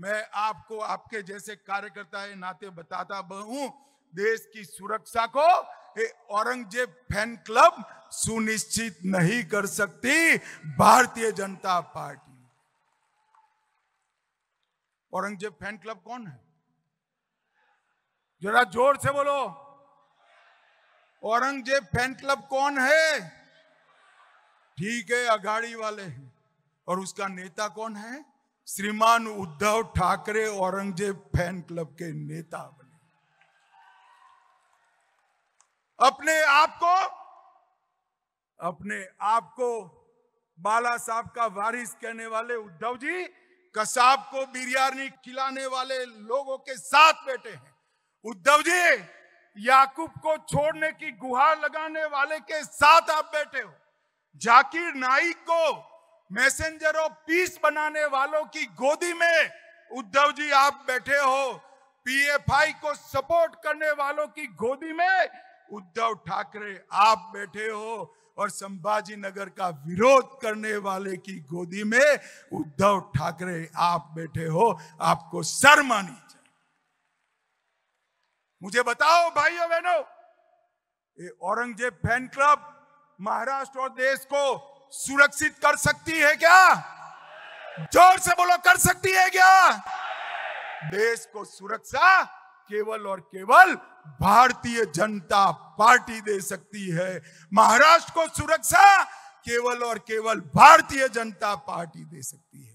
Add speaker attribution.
Speaker 1: मैं आपको आपके जैसे कार्यकर्ता नाते बताता हूं देश की सुरक्षा को औरंगजेब फैन क्लब सुनिश्चित नहीं कर सकती भारतीय जनता पार्टी औरंगजेब फैन क्लब कौन है जरा जोर से बोलो औरंगजेब फैन क्लब कौन है ठीक है अगाड़ी वाले हैं और उसका नेता कौन है श्रीमान उद्धव ठाकरे औरंगजेब फैन क्लब के नेता बने अपने आप को अपने आप को बाला साहब का वारिस कहने वाले उद्धव जी कसाब को बिरयानी खिलाने वाले लोगों के साथ बैठे हैं उद्धव जी याकूब को छोड़ने की गुहार लगाने वाले के साथ आप बैठे हो जाकिर नाइक को मैसेंजर ऑफ पीस बनाने वालों की गोदी में उद्धव जी आप बैठे हो पीएफआई को सपोर्ट करने वालों की गोदी में उद्धव ठाकरे आप बैठे हो और संभाजी नगर का विरोध करने वाले की गोदी में उद्धव ठाकरे आप बैठे हो आपको सर मानी चाहिए मुझे बताओ भाइयों बहनों ये औरंगजेब फैन क्लब महाराष्ट्र और देश को सुरक्षित कर सकती है क्या जोर से बोलो कर सकती है क्या देश को सुरक्षा केवल और केवल भारतीय जनता पार्टी दे सकती है महाराष्ट्र को सुरक्षा केवल और केवल भारतीय जनता पार्टी दे सकती है